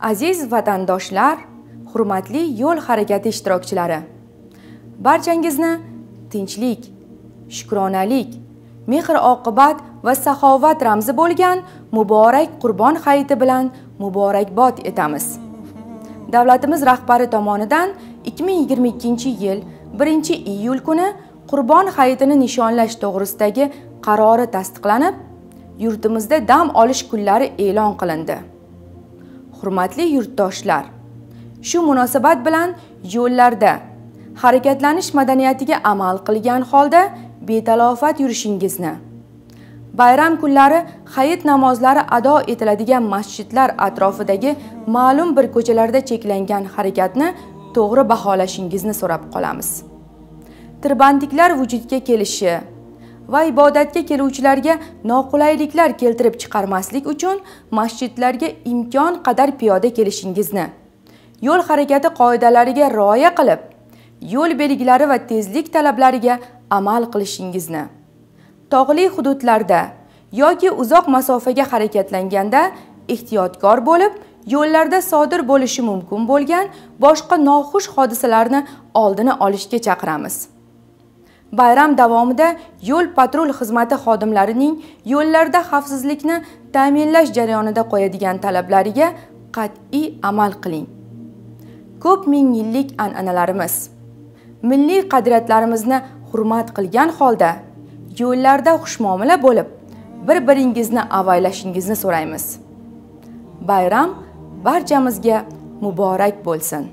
aziz vatandoshlar hurmatli yo'l harakati ishtirokchilari barchangizni tinchlik shukronalik mehr oqibat va saxovat ramzi bo'lgan muborak qurbon hayiti bilan muborakbod etamiz davlatimiz rahbari tomonidan 2022 yil 1 iyul kuni qurbon hayitini nishonlash to'g'risidagi qarori tasdiqlanib yurtimizda dam olish kunlari e'lon qilindi Hurmatli yurtdoshlar, shu munosabat bilan yo'llarda harakatlanish madaniyatiga amal qilgan holda betalofat yurishingizni bayram kunlari hayit namozlari ado etiladigan masjidlar atrofidagi ma'lum bir ko'chalarda cheklangan harakatni to'g'ri baholashingizni so'rab qolamiz tirbandliklar vujudga kelishi va ibodatga keluvchilarga noqulayliklar keltirib chiqarmaslik uchun masjidlarga imkon qadar piyoda kelishingizni yo'l harakati qoidalariga rioya qilib yo'l belgilari va tezlik talablariga amal qilishingizni tog'li hududlarda yoki uzoq masofaga harakatlanganda ehtiyotkor bo'lib yo'llarda sodir bo'lishi mumkin bo'lgan boshqa noxush hodisalarni oldini olishga chaqiramiz bayram davomida yo'l patrul xizmati xodimlarining yo'llarda xavfsizlikni ta'minlash jarayonida qo'yadigan talablariga qat'iy amal qiling ko'p ming yillik an'analarimiz milliy qadriyatlarimizni hurmat qilgan holda yo'llarda xushmuomala bo'lib bir biringizni avaylashingizni so'raymiz bayram barchamizga muborak bo'lsin